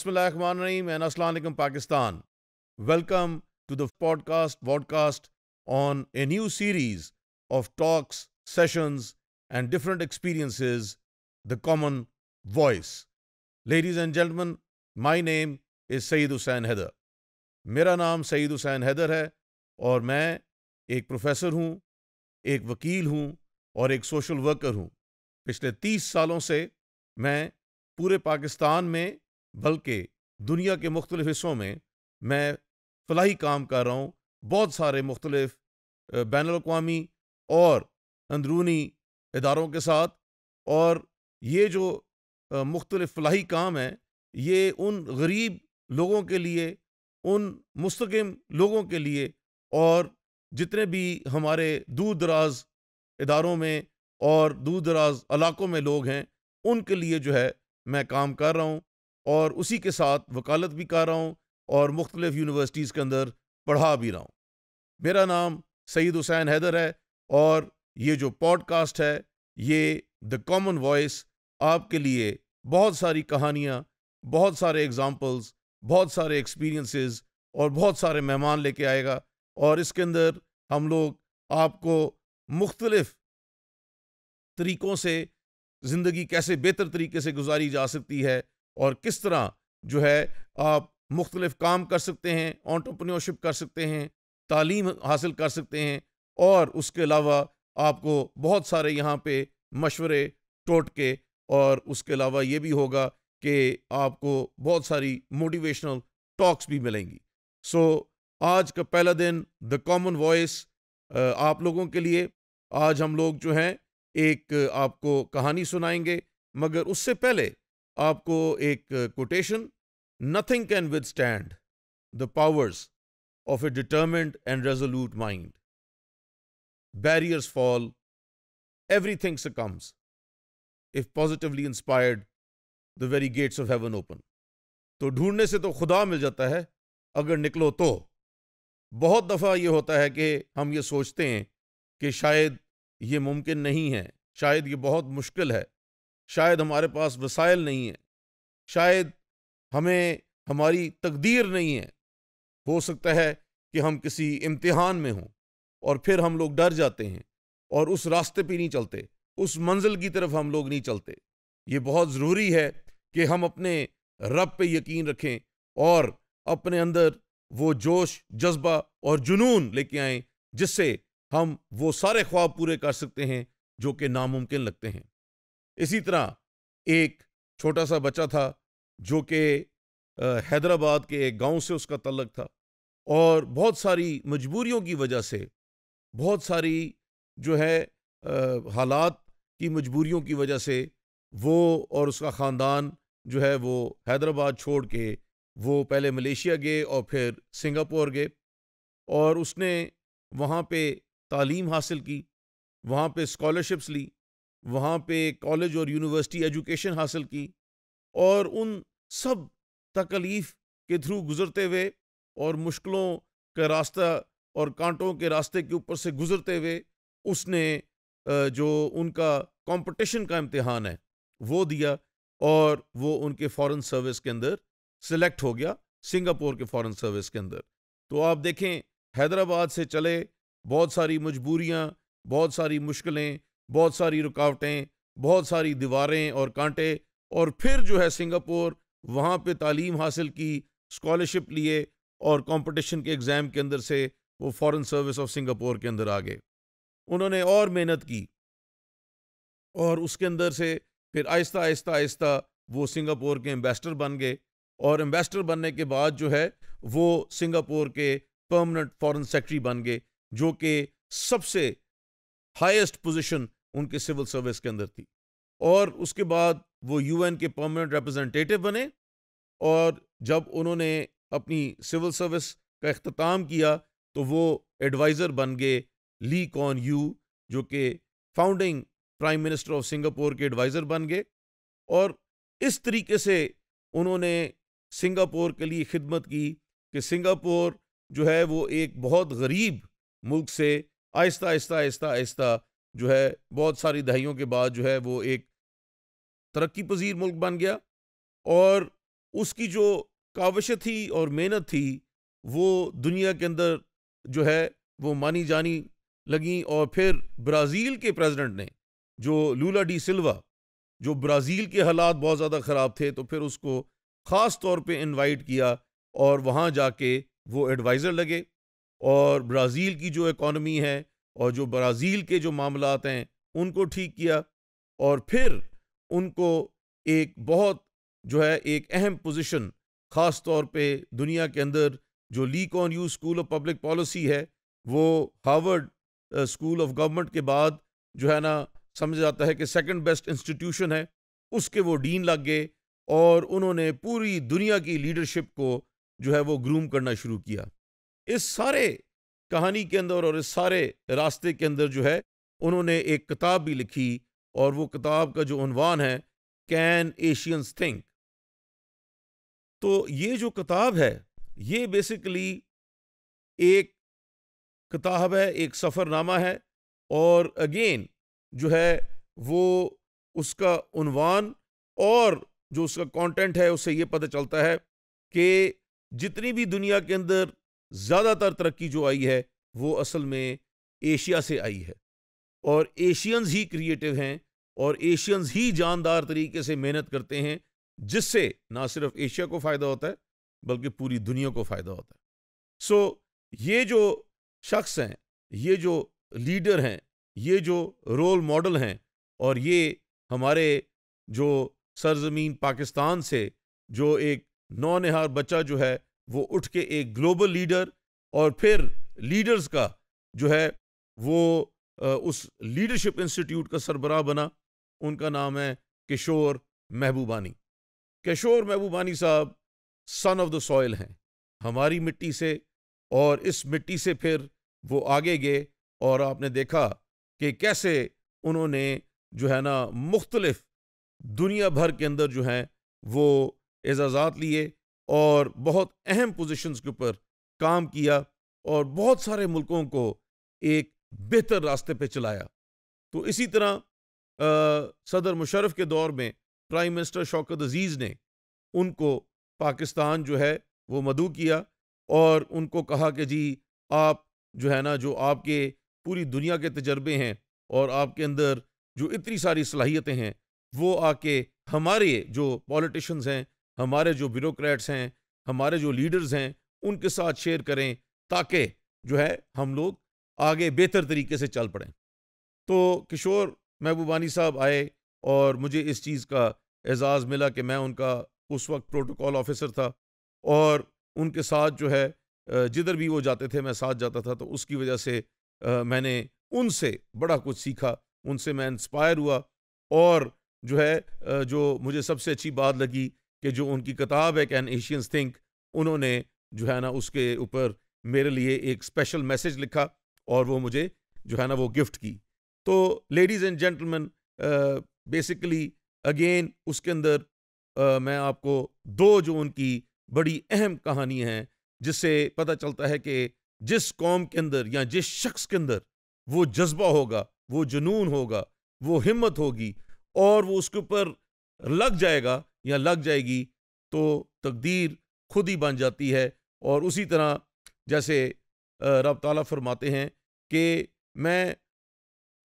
बिस्मिल्लाहिर्रहमानिर्रहीम एंड अस्सलाम वालेकुम Pakistan welcome to the podcast vodcast on a new series of talks sessions and different experiences the common voice ladies and gentleman my name is Saeed Hussain Haider मेरा नाम सईद हुसैन हैदर है और मैं एक प्रोफेसर हूँ एक वकील हूँ और एक सोशल वर्कर हूं पिछले तीस सालों से मैं पूरे पाकिस्तान में बल्कि दुनिया के मुख्तलिफ हिस्सों में मैं फलाही काम कर रहा हूँ बहुत सारे मुख्तलिफ बैन अवी और अंदरूनी इदारों के साथ और ये जो मुख्तलिफ फलाही काम है ये उन गरीब लोगों के लिए उन मुस्तकम लोगों के लिए और जितने भी हमारे दूर दराज इदारों में और दूर दराज इलाक़ों में लोग हैं उनके लिए जो है मैं काम कर रहा हूँ और उसी के साथ वकालत भी कर रहा हूँ और मुख्तलिफ़ यूनिवर्सिटीज़ के अंदर पढ़ा भी रहा हूँ मेरा नाम सईद हुसैन हैदर है और ये जो पॉडकास्ट है ये द कॉमन वॉइस आपके लिए बहुत सारी कहानियाँ बहुत सारे एग्ज़ाम्पल्स बहुत सारे एक्सपीरियंसेस और बहुत सारे मेहमान लेके आएगा और इसके अंदर हम लोग आपको मुख्तलफ़ तरीक़ों से ज़िंदगी कैसे बेहतर तरीके से गुजारी जा सकती है और किस तरह जो है आप मुख्तलिफ काम कर सकते हैं ऑन्टरप्रनोरशिप कर सकते हैं तालीम हासिल कर सकते हैं और उसके अलावा आपको बहुत सारे यहाँ पे मशवरे टोटके और उसके अलावा ये भी होगा कि आपको बहुत सारी मोटिवेशनल टॉक्स भी मिलेंगी सो so, आज का पहला दिन द कॉमन वॉइस आप लोगों के लिए आज हम लोग जो हैं एक आपको कहानी सुनाएंगे मगर उससे पहले आपको एक quotation nothing can withstand the powers of a determined and resolute mind barriers fall fall, से comes if positively inspired the very gates of heaven open तो ढूंढने से तो खुदा मिल जाता है अगर निकलो तो बहुत दफ़ा ये होता है कि हम ये सोचते हैं कि शायद ये मुमकिन नहीं है शायद ये बहुत मुश्किल है शायद हमारे पास वसाइल नहीं है शायद हमें हमारी तकदीर नहीं है हो सकता है कि हम किसी इम्तिहान में हों और फिर हम लोग डर जाते हैं और उस रास्ते पर नहीं चलते उस मंजिल की तरफ हम लोग नहीं चलते ये बहुत ज़रूरी है कि हम अपने रब पे यकीन रखें और अपने अंदर वो जोश जज्बा और जुनून लेके आए जिससे हम वो सारे ख्वाब पूरे कर सकते हैं जो कि नामुमकिन लगते हैं इसी तरह एक छोटा सा बच्चा था जो कि हैदराबाद के एक गाँव से उसका तल्लक था और बहुत सारी मजबूरियों की वजह से बहुत सारी जो है हालात की मजबूरियों की वजह से वो और उसका ख़ानदान जो है वो हैदराबाद छोड़ के वो पहले मलेशिया गए और फिर सिंगापुर गए और उसने वहाँ पे तालीम हासिल की वहाँ पे स्कॉलरशिप्स ली वहाँ पे कॉलेज और यूनिवर्सिटी एजुकेशन हासिल की और उन सब तकलीफ़ के थ्रू गुज़रते हुए और मुश्किलों का रास्ता और कांटों के रास्ते के ऊपर से गुज़रते हुए उसने जो उनका कंपटीशन का इम्तहान है वो दिया और वो उनके फॉरेन सर्विस के अंदर सिलेक्ट हो गया सिंगापुर के फॉरेन सर्विस के अंदर तो आप देखें हैदराबाद से चले बहुत सारी मजबूरियाँ बहुत सारी मुश्किलें बहुत सारी रुकावटें बहुत सारी दीवारें और कांटे और फिर जो है सिंगापुर वहाँ पे तालीम हासिल की स्कॉलरशिप लिए और कंपटीशन के एग्ज़ाम के अंदर से वो फॉरेन सर्विस ऑफ सिंगापुर के अंदर आ गए उन्होंने और मेहनत की और उसके अंदर से फिर आहिस्ता आहिस्ता आहिस्ता वो सिंगापुर के एम्बेसडर बन गए और एम्बेसडर बनने के बाद जो है वो सिंगापुर के परमानेंट फॉरेन सेक्रेटरी बन गए जो कि सबसे हाईएस्ट पोजीशन उनके सिविल सर्विस के अंदर थी और उसके बाद वो यूएन के परमानेंट रिप्रेजेंटेटिव बने और जब उन्होंने अपनी सिविल सर्विस का अख्ताम किया तो वो एडवाइज़र बन गए ली कॉन यू जो कि founding prime minister of Singapore के एडवाइज़र बन गए और इस तरीके से उन्होंने सिंगापुर के लिए खिदमत की कि सिंगापुर जो है वो एक बहुत गरीब मुल्क से आहिस्ता आहिस्ता आहिस्ता आहिस्ता जो है बहुत सारी दहाइयों के बाद जो है वो एक तरक्की पजीर मुल्क बन गया और उसकी जो काविश थी और मेहनत थी वो दुनिया के अंदर जो है वो मानी जानी लगी और फिर ब्राज़ील के प्रेसिडेंट ने जो लूला डी सिल्वा जो ब्राज़ील के हालात बहुत ज़्यादा ख़राब थे तो फिर उसको ख़ास तौर पे इनवाइट किया और वहाँ जाके वो एडवाइज़र लगे और ब्राज़ील की जो इकॉनमी है और जो ब्राज़ील के जो मामलात हैं उनको ठीक किया और फिर उनको एक बहुत जो है एक अहम पोजीशन ख़ास तौर पे दुनिया के अंदर जो Lee Kuan Yew school of public policy है वो हार्वर्ड स्कूल ऑफ गवर्नमेंट के बाद जो है ना समझ जाता है कि सेकंड बेस्ट इंस्टीट्यूशन है उसके वो डीन लग गए और उन्होंने पूरी दुनिया की लीडरशिप को जो है वो ग्रूम करना शुरू किया इस सारे कहानी के अंदर और इस सारे रास्ते के अंदर जो है उन्होंने एक किताब भी लिखी और वो किताब का जो अनवान है कैन एशियंस थिंक तो ये जो किताब है ये बेसिकली एक किताब है एक सफ़रनामा है और अगेन जो है वो उसका उनवान और जो उसका कंटेंट है उससे ये पता चलता है कि जितनी भी दुनिया के अंदर ज़्यादातर तरक्की जो आई है वो असल में एशिया से आई है और एशियंस ही क्रिएटिव हैं और एशियंस ही जानदार तरीके से मेहनत करते हैं जिससे ना सिर्फ एशिया को फ़ायदा होता है बल्कि पूरी दुनिया को फ़ायदा होता है सो so, ये जो शख्स हैं ये जो लीडर हैं ये जो रोल मॉडल हैं और ये हमारे जो सरजमीन पाकिस्तान से जो एक नौनहार बच्चा जो है वो उठ के एक ग्लोबल लीडर और फिर लीडर्स का जो है वो उस लीडरशिप इंस्टीट्यूट का सरबराह बना उनका नाम है किशोर महबूबानी किशोर महबूबानी साहब सन ऑफ द सॉयल हैं हमारी मिट्टी से और इस मिट्टी से फिर वो आगे गए और आपने देखा कि कैसे उन्होंने जो है ना मुख्तलफ़ दुनिया भर के अंदर जो हैं वो एजाज़ात लिए और बहुत अहम पोजीशंस के ऊपर काम किया और बहुत सारे मुल्कों को एक बेहतर रास्ते पे चलाया तो इसी तरह आ, सदर मुशरफ के दौर में प्राइम मिनिस्टर शौकत अजीज़ ने उनको पाकिस्तान जो है वो मधु किया और उनको कहा कि जी आप जो है ना जो आपके पूरी दुनिया के तजर्बे हैं और आपके अंदर जो इतनी सारी सलाहियतें हैं वो आके हमारे जो पॉलिटिशन हैं हमारे जो ब्यूरोक्रेट्स हैं हमारे जो लीडर्स हैं उनके साथ शेयर करें ताकि जो है हम लोग आगे बेहतर तरीके से चल पड़ें तो किशोर महबूबानी साहब आए और मुझे इस चीज़ का एजाज़ मिला कि मैं उनका उस वक्त प्रोटोकॉल ऑफिसर था और उनके साथ जो है जिधर भी वो जाते थे मैं साथ जाता था तो उसकी वजह से मैंने उनसे बड़ा कुछ सीखा उनसे मैं इंस्पायर हुआ और जो है जो मुझे सबसे अच्छी बात लगी कि जो उनकी किताब है कैन एशियंस थिंक उन्होंने जो है ना उसके ऊपर मेरे लिए एक स्पेशल मैसेज लिखा और वो मुझे जो है ना वो गिफ्ट की तो ladies and gentleman basically again उसके अंदर uh, मैं आपको दो जो उनकी बड़ी अहम कहानी हैं जिससे पता चलता है कि जिस कौम के अंदर या जिस शख्स के अंदर वो जज्बा होगा वो जुनून होगा वो हिम्मत होगी और वो उसके ऊपर लग जाएगा या लग जाएगी तो तकदीर खुद ही बन जाती है और उसी तरह जैसे रब ताला फरमाते हैं कि मैं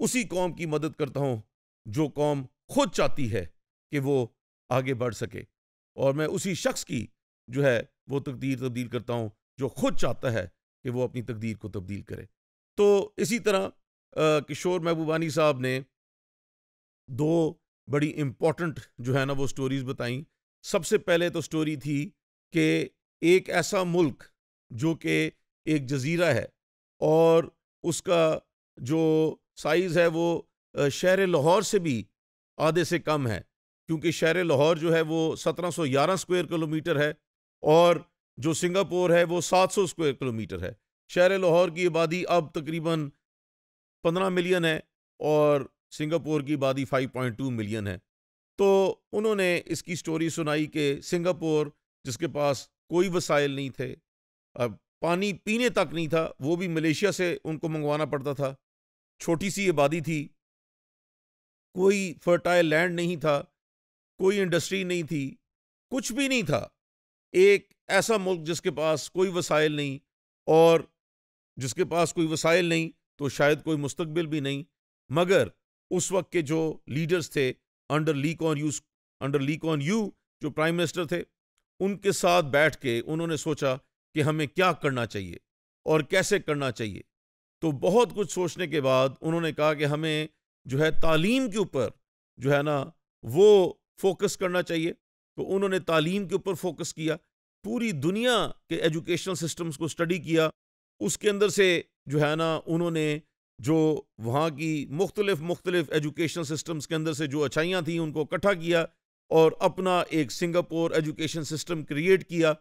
उसी कौम की मदद करता हूँ जो कौम खुद चाहती है कि वो आगे बढ़ सके और मैं उसी शख्स की जो है वो तकदीर तब्दील करता हूँ जो खुद चाहता है कि वो अपनी तकदीर को तब्दील करे तो इसी तरह किशोर महबूबानी साहब ने दो बड़ी इम्पोर्टेंट जो है ना वो स्टोरीज बताई सबसे पहले तो स्टोरी थी कि एक ऐसा मुल्क जो कि एक जजीरा है और उसका जो साइज़ है वो शहर लाहौर से भी आधे से कम है क्योंकि शहर लाहौर जो है वो 1711 स्क्वायर किलोमीटर है और जो सिंगापुर है वो 700 स्क्वायर किलोमीटर है शहर लाहौर की आबादी अब तकरीबन 15 मिलियन है और सिंगापुर की आबादी 5.2 मिलियन है तो उन्होंने इसकी स्टोरी सुनाई कि सिंगापुर जिसके पास कोई वसाइल नहीं थे अब पानी पीने तक नहीं था वो भी मलेशिया से उनको मंगवाना पड़ता था छोटी सी आबादी थी कोई फर्टाइल लैंड नहीं था कोई इंडस्ट्री नहीं थी कुछ भी नहीं था एक ऐसा मुल्क जिसके पास कोई वसाइल नहीं और जिसके पास कोई वसाइल नहीं तो शायद कोई मुस्तबिल भी नहीं मगर उस वक्त के जो लीडर्स थे under Lee Kuan Yew under Lee Kuan Yew जो प्राइम मिनिस्टर थे उनके साथ बैठ के उन्होंने सोचा कि हमें क्या करना चाहिए और कैसे करना चाहिए तो बहुत कुछ सोचने के बाद उन्होंने कहा कि हमें जो है तालीम के ऊपर जो है ना वो फोकस करना चाहिए तो उन्होंने तालीम के ऊपर फोकस किया पूरी दुनिया के एजुकेशनल सिस्टम्स को स्टडी किया उसके अंदर से जो है ना उन्होंने जो वहाँ की मुख्तलिफ मुख्तलिफ एजुकेशन सिस्टम्स के अंदर से जो अच्छाइयाँ थी उनको इकट्ठा किया और अपना एक सिंगापुर एजुकेशन सिस्टम क्रिएट किया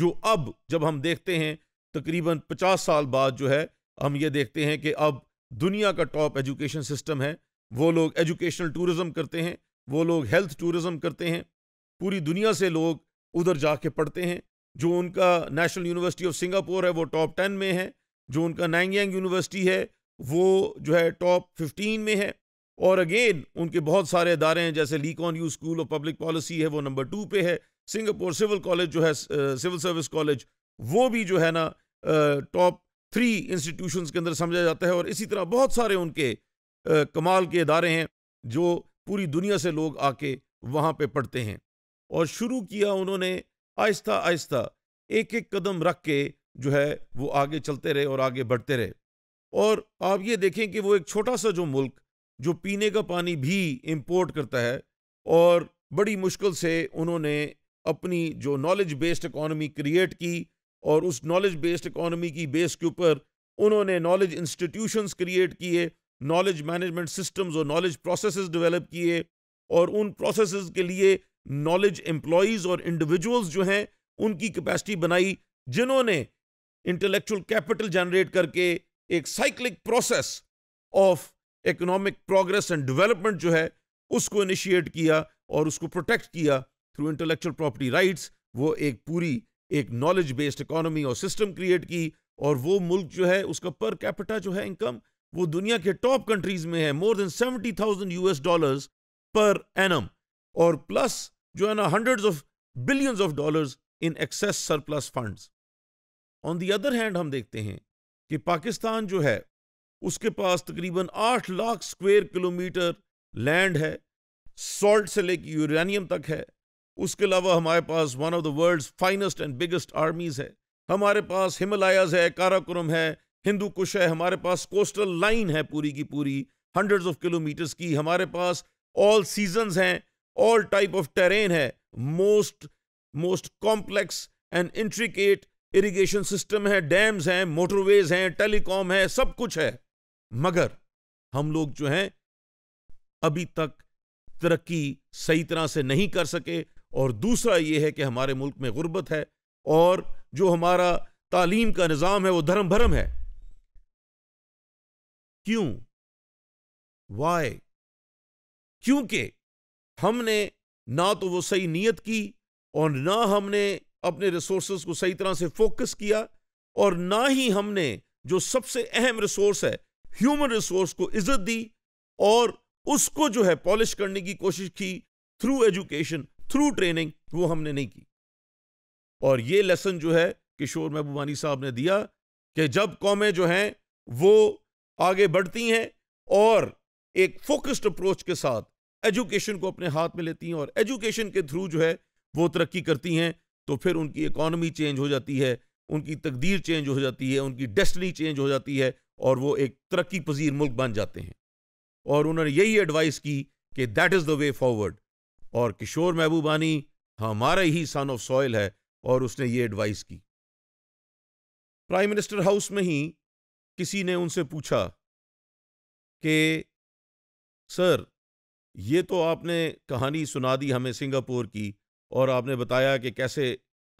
जो अब जब हम देखते हैं तकरीबन पचास साल बाद जो है हम ये देखते हैं कि अब दुनिया का टॉप एजुकेशन सिस्टम है वो लोग एजुकेशनल टूरिज़म करते हैं वो लोग हेल्थ टूरिज़म करते हैं पूरी दुनिया से लोग उधर जाके पढ़ते हैं जो उनका नेशनल यूनिवर्सिटी ऑफ सिंगापुर है वो टॉप टेन में है जो उनका नैंगयांग यूनिवर्सिटी है वो जो है टॉप फिफ्टीन में है और अगेन उनके बहुत सारे अदारे हैं जैसे Lee Kuan Yew school of public policy है वो नंबर टू पे है सिंगापुर सिविल कॉलेज जो है सिविल सर्विस कॉलेज वो भी जो है ना टॉप थ्री इंस्टीट्यूशंस के अंदर समझा जाता है और इसी तरह बहुत सारे उनके आ, uh, कमाल के अदारे हैं जो पूरी दुनिया से लोग आके वहाँ पर पढ़ते हैं और शुरू किया उन्होंने आहिस्ता आहिस्ता एक एक कदम रख के जो है वो आगे चलते रहे और आगे बढ़ते रहे और आप ये देखें कि वो एक छोटा सा जो मुल्क जो पीने का पानी भी इम्पोर्ट करता है और बड़ी मुश्किल से उन्होंने अपनी जो नॉलेज बेस्ड इकॉनमी क्रिएट की और उस नॉलेज बेस्ड इकॉनमी की बेस के ऊपर उन्होंने नॉलेज इंस्टीट्यूशंस क्रिएट किए नॉलेज मैनेजमेंट सिस्टम्स और नॉलेज प्रोसेसेस डेवलप किए और उन प्रोसेसेस के लिए नॉलेज एम्प्लॉज़ और इंडिविजुअल्स जो हैं उनकी कैपेसिटी बनाई जिन्होंने इंटेलेक्चुअल कैपिटल जनरेट करके एक cyclic process of economic progress and development जो है उसको इनिशिएट किया और उसको प्रोटेक्ट किया थ्रू इंटेलेक्चुअल प्रॉपर्टी राइट्स वो एक पूरी एक नॉलेज बेस्ड इकोनॉमी और सिस्टम क्रिएट की और वो मुल्क जो है उसका पर कैपिटा जो है इनकम वो दुनिया के टॉप कंट्रीज में है more than seventy thousand US dollars per annum और प्लस जो है ना hundreds of billions of dollars in excess surplus funds on the other hand हम देखते हैं कि पाकिस्तान जो है उसके पास तकरीबन आठ लाख स्क्वायर किलोमीटर लैंड है सॉल्ट से लेकर यूरानियम तक है उसके अलावा हमारे पास one of the world's finest and biggest armies है हमारे पास हिमालयाज है काराकुरम है हिंदू कुश है हमारे पास कोस्टल लाइन है पूरी की पूरी हंड्रेड्स ऑफ किलोमीटर्स की हमारे पास ऑल सीजन्स हैं ऑल टाइप ऑफ टेरेन है most most complex and intricate irrigation system है डैम्स हैं मोटरवेज हैं टेलीकॉम है सब कुछ है मगर हम लोग जो हैं अभी तक तरक्की सही तरह से नहीं कर सके और दूसरा ये है कि हमारे मुल्क में गुर्बत है और जो हमारा तालीम का निज़ाम है वो धर्म भरम है क्यों वाय क्योंकि हमने ना तो वो सही नीयत की और ना हमने अपने रिसोर्स को सही तरह से फोकस किया और ना ही हमने जो सबसे अहम रिसोर्स है ह्यूमन रिसोर्स को इज्जत दी और उसको जो है पॉलिश करने की कोशिश की थ्रू एजुकेशन थ्रू ट्रेनिंग वो हमने नहीं की और ये लेसन जो है किशोर महबूबानी साहब ने दिया कि जब कौमें जो हैं वो आगे बढ़ती हैं और एक फोकस्ड अप्रोच के साथ एजुकेशन को अपने हाथ में लेती हैं और एजुकेशन के थ्रू जो है वो तरक्की करती हैं तो फिर उनकी इकॉनमी चेंज हो जाती है उनकी तकदीर चेंज हो जाती है उनकी डेस्टनी चेंज हो जाती है और वो एक तरक्की पजीर मुल्क बन जाते हैं और उन्होंने यही एडवाइस की कि that is the way forward और किशोर महबूबानी हमारा ही सन ऑफ सॉयल है और उसने ये एडवाइस की प्राइम मिनिस्टर हाउस में ही किसी ने उनसे पूछा कि सर ये तो आपने कहानी सुना दी हमें सिंगापुर की और आपने बताया कि कैसे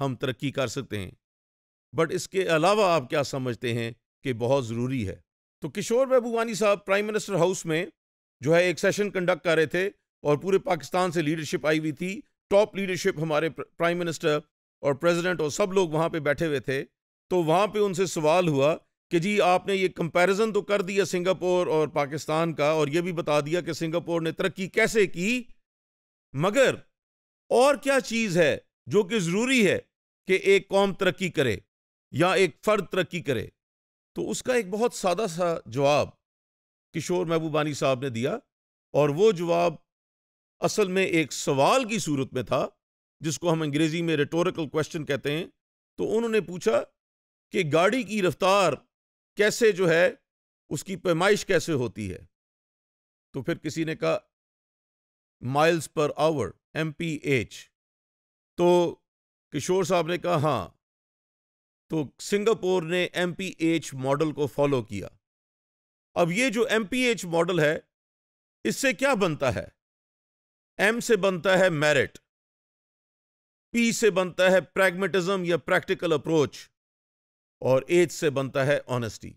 हम तरक्की कर सकते हैं बट इसके अलावा आप क्या समझते हैं कि बहुत ज़रूरी है तो किशोर महबूबानी साहब प्राइम मिनिस्टर हाउस में जो है एक सेशन कंडक्ट कर रहे थे और पूरे पाकिस्तान से लीडरशिप आई हुई थी टॉप लीडरशिप हमारे प्राइम मिनिस्टर और प्रेसिडेंट और सब लोग वहाँ पे बैठे हुए थे तो वहाँ पे उनसे सवाल हुआ कि जी आपने ये कंपैरिजन तो कर दिया सिंगापुर और पाकिस्तान का और ये भी बता दिया कि सिंगापुर ने तरक्की कैसे की मगर और क्या चीज़ है जो कि ज़रूरी है कि एक कौम तरक्की करे या एक फ़र्द तरक्की करे तो उसका एक बहुत सादा सा जवाब किशोर महबूबानी साहब ने दिया और वो जवाब असल में एक सवाल की सूरत में था जिसको हम अंग्रेज़ी में रिटोरिकल क्वेश्चन कहते हैं तो उन्होंने पूछा कि गाड़ी की रफ्तार कैसे जो है उसकी पैमाइश कैसे होती है तो फिर किसी ने कहा miles per our aim P H तो किशोर साहब ने कहा हाँ तो सिंगापुर ने एम पी एच मॉडल को फॉलो किया अब ये जो एम पी एच मॉडल है इससे क्या बनता है एम से बनता है मेरिट पी से बनता है प्रैग्मेटिज्म या प्रैक्टिकल अप्रोच और एच से बनता है ऑनेस्टी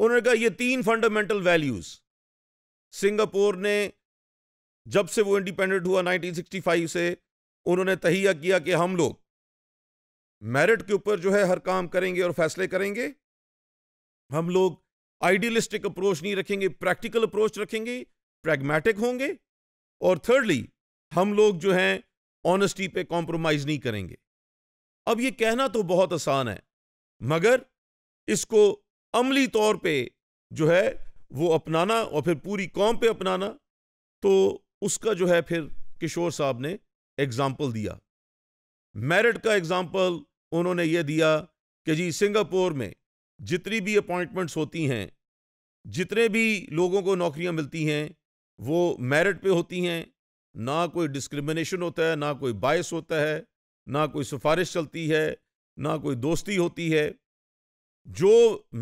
उन्होंने कहा ये तीन फंडामेंटल वैल्यूज सिंगापुर ने जब से वो इंडिपेंडेंट हुआ 1965 से उन्होंने तहिया किया कि हम लोग मेरिट के ऊपर जो है हर काम करेंगे और फैसले करेंगे हम लोग आइडियलिस्टिक अप्रोच नहीं रखेंगे प्रैक्टिकल अप्रोच रखेंगे प्रैग्मेटिक होंगे और थर्डली हम लोग जो हैं ऑनेस्टी पे कॉम्प्रोमाइज नहीं करेंगे अब ये कहना तो बहुत आसान है मगर इसको अमली तौर पे जो है वो अपनाना और फिर पूरी कौम पे अपनाना तो उसका जो है फिर किशोर साहब ने एग्जाम्पल दिया मेरिट का एग्जाम्पल उन्होंने ये दिया कि जी सिंगापुर में जितनी भी अपॉइंटमेंट्स होती हैं जितने भी लोगों को नौकरियां मिलती हैं वो मेरिट पे होती हैं ना कोई डिस्क्रिमिनेशन होता है ना कोई बायस होता है ना कोई सिफारिश चलती है ना कोई दोस्ती होती है जो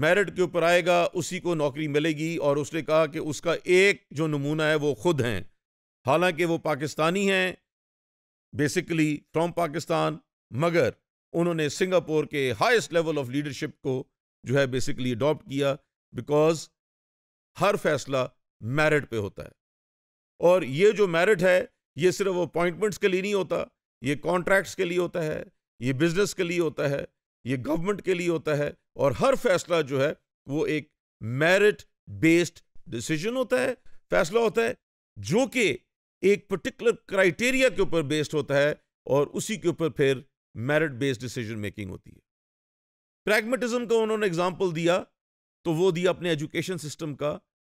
मेरिट के ऊपर आएगा उसी को नौकरी मिलेगी और उसने कहा कि उसका एक जो नमूना है वो खुद हैं हालांकि वो पाकिस्तानी हैं बेसिकली फ्रॉम पाकिस्तान मगर उन्होंने सिंगापुर के हाईएस्ट लेवल ऑफ लीडरशिप को जो है बेसिकली अडॉप्ट किया बिकॉज हर फैसला मेरिट पे होता है और ये जो मेरिट है ये सिर्फ अपॉइंटमेंट्स के लिए नहीं होता ये कॉन्ट्रैक्ट्स के लिए होता है ये बिजनेस के लिए होता है ये गवर्नमेंट के लिए होता है और हर फैसला जो है वो एक मेरिट बेस्ड डिसीजन होता है फैसला होता है जो कि एक पर्टिकुलर क्राइटेरिया के ऊपर बेस्ड होता है और उसी के ऊपर फिर मेरिट बेस्ड डिसीजन मेकिंग होती है प्रैग्मेटिज्म का उन्होंने एग्जाम्पल दिया तो वो दिया अपने एजुकेशन सिस्टम का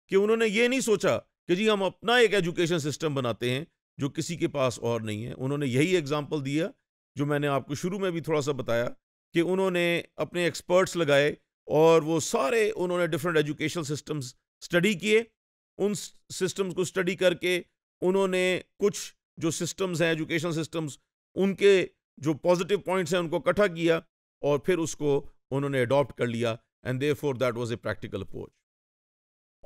कि उन्होंने ये नहीं सोचा कि जी हम अपना एक एजुकेशन सिस्टम बनाते हैं जो किसी के पास और नहीं है उन्होंने यही एग्जाम्पल दिया जो मैंने आपको शुरू में भी थोड़ा सा बताया कि उन्होंने अपने एक्सपर्ट्स लगाए और वो सारे उन्होंने डिफरेंट एजुकेशन सिस्टम्स स्टडी किए उन सिस्टम्स को स्टडी करके उन्होंने कुछ जो सिस्टम्स हैं एजुकेशन सिस्टम्स उनके जो पॉजिटिव पॉइंट्स हैं उनको इकट्ठा किया और फिर उसको उन्होंने अडॉप्ट कर लिया and therefore that was a practical approach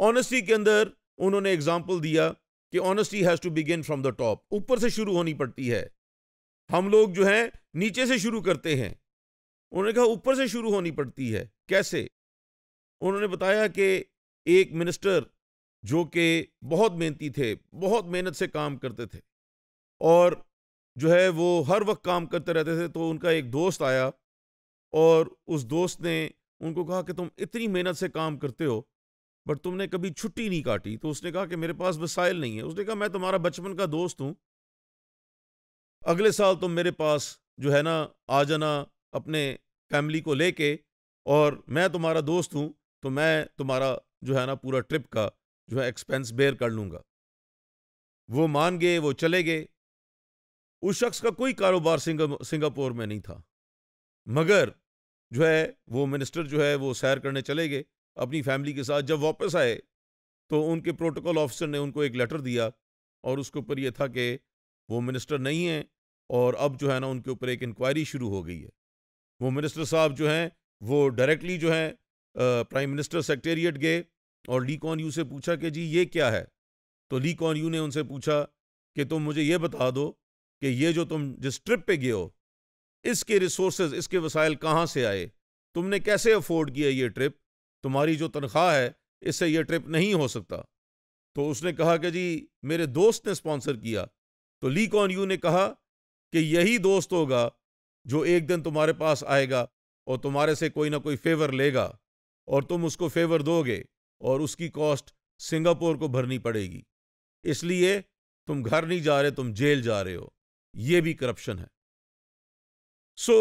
honesty के अंदर उन्होंने एग्जाम्पल दिया कि honesty has to begin from the top ऊपर से शुरू होनी पड़ती है हम लोग जो है नीचे से शुरू करते हैं उन्होंने कहा ऊपर से शुरू होनी पड़ती है कैसे उन्होंने बताया कि एक मिनिस्टर जो कि बहुत मेहनती थे बहुत मेहनत से काम करते थे और जो है वो हर वक्त काम करते रहते थे तो उनका एक दोस्त आया और उस दोस्त ने उनको कहा कि तुम इतनी मेहनत से काम करते हो बट तुमने कभी छुट्टी नहीं काटी तो उसने कहा कि मेरे पास वसाइल नहीं है उसने कहा मैं तुम्हारा बचपन का दोस्त हूँ अगले साल तुम मेरे पास जो है ना आ जाना अपने फैमिली को लेके और मैं तुम्हारा दोस्त हूँ तो मैं तुम्हारा जो है ना पूरा ट्रिप का जो है एक्सपेंस बेयर कर लूँगा वो मान गए वो चले गए उस शख्स का कोई कारोबार सिंगापुर में नहीं था मगर जो है वो मिनिस्टर जो है वो सैर करने चले गए अपनी फैमिली के साथ जब वापस आए तो उनके प्रोटोकॉल ऑफिसर ने उनको एक लेटर दिया और उसके ऊपर यह था कि वो मिनिस्टर नहीं हैं और अब जो है ना उनके ऊपर एक इंक्वायरी शुरू हो गई है वो मिनिस्टर साहब जो हैं वो डायरेक्टली जो हैं प्राइम मिनिस्टर सेक्रेटेरिएट गए और ली कॉन यू से पूछा कि जी ये क्या है तो ली कॉन यू ने उनसे पूछा कि तुम मुझे ये बता दो कि ये जो तुम जिस ट्रिप पे गए हो इसके रिसोर्सेज इसके वसाइल कहाँ से आए तुमने कैसे अफोर्ड किया ये ट्रिप तुम्हारी जो तनख्वाह है इससे ये ट्रिप नहीं हो सकता तो उसने कहा कि जी मेरे दोस्त ने स्पॉन्सर किया तो ली कॉन यू ने कहा कि यही दोस्त होगा जो एक दिन तुम्हारे पास आएगा और तुम्हारे से कोई ना कोई फेवर लेगा और तुम उसको फेवर दोगे और उसकी कॉस्ट सिंगापुर को भरनी पड़ेगी इसलिए तुम घर नहीं जा रहे तुम जेल जा रहे हो यह भी करप्शन है so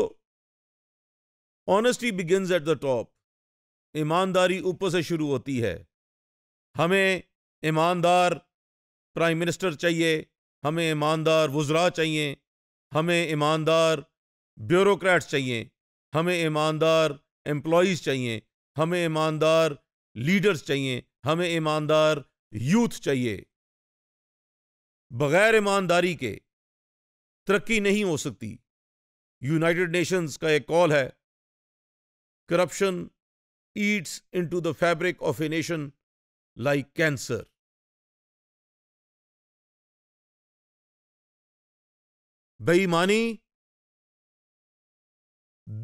honesty begins at the top ईमानदारी ऊपर से शुरू होती है हमें ईमानदार प्राइम मिनिस्टर चाहिए हमें ईमानदार वज्रा चाहिए हमें ईमानदार ब्यूरोक्रेट्स चाहिए हमें ईमानदार एम्प्लॉज चाहिए हमें ईमानदार लीडर्स चाहिए हमें ईमानदार यूथ चाहिए बगैर ईमानदारी के तरक्की नहीं हो सकती यूनाइटेड नेशंस का एक कॉल है corruption eats into the fabric of a nation like cancer बेईमानी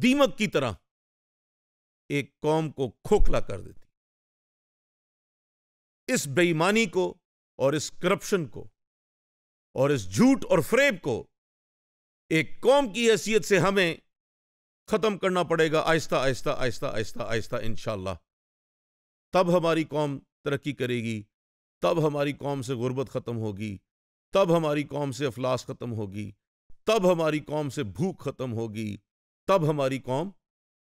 दीमक की तरह एक कौम को खोखला कर देती इस बेईमानी को और इस करप्शन को और इस झूठ और फ्रेब को एक कौम की हैसियत से हमें ख़त्म करना पड़ेगा आहिस्ता आहिस्ता आहिस्ता आहिस्ता आहिस्ता इन तब हमारी कौम तरक्की करेगी तब हमारी कौम से गुर्बत ख़त्म होगी तब हमारी कौम से अफलास ख़त्म होगी तब हमारी कौम से भूख ख़त्म होगी तब हमारी कौम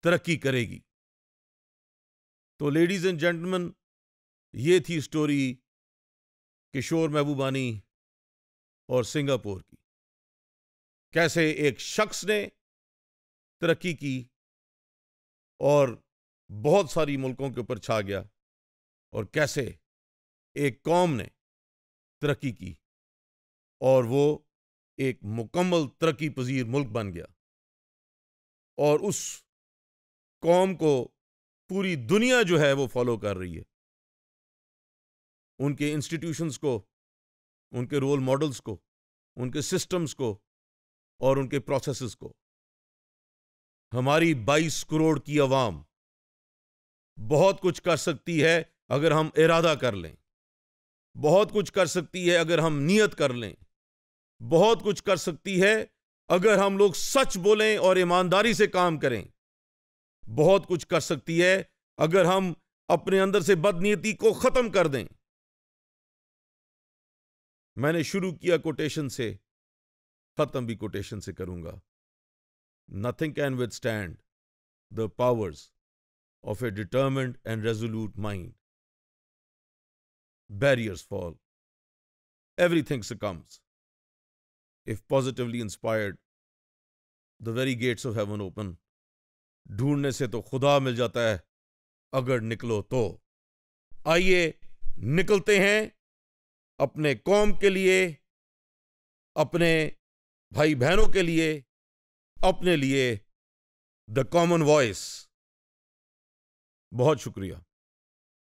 तरक्की करेगी तो लेडीज़ एंड जेंटलमैन ये थी स्टोरी किशोर महबूबानी और सिंगापुर की कैसे एक शख्स ने तरक्की की और बहुत सारी मुल्कों के ऊपर छा गया और कैसे एक कौम ने तरक्की की और वो एक मुकम्मल तरक्की पजीर मुल्क बन गया और उस कौम को पूरी दुनिया जो है वो फॉलो कर रही है उनके इंस्टीट्यूशंस को उनके रोल मॉडल्स को उनके सिस्टम्स को और उनके प्रोसेसेस को हमारी 22 करोड़ की आवाम बहुत कुछ कर सकती है अगर हम इरादा कर लें बहुत कुछ कर सकती है अगर हम नियत कर लें बहुत कुछ कर सकती है अगर हम लोग सच बोलें और ईमानदारी से काम करें बहुत कुछ कर सकती है अगर हम अपने अंदर से बदनीति को ख़त्म कर दें मैंने शुरू किया कोटेशन से खत्म भी कोटेशन से करूंगा nothing can withstand the powers of a determined and resolute mind barriers fall Everything comes if positively inspired the very gates of heaven open ढूंढने से तो खुदा मिल जाता है अगर निकलो तो आइए निकलते हैं अपने कौम के लिए अपने भाई बहनों के लिए अपने लिए द कॉमन वॉइस बहुत शुक्रिया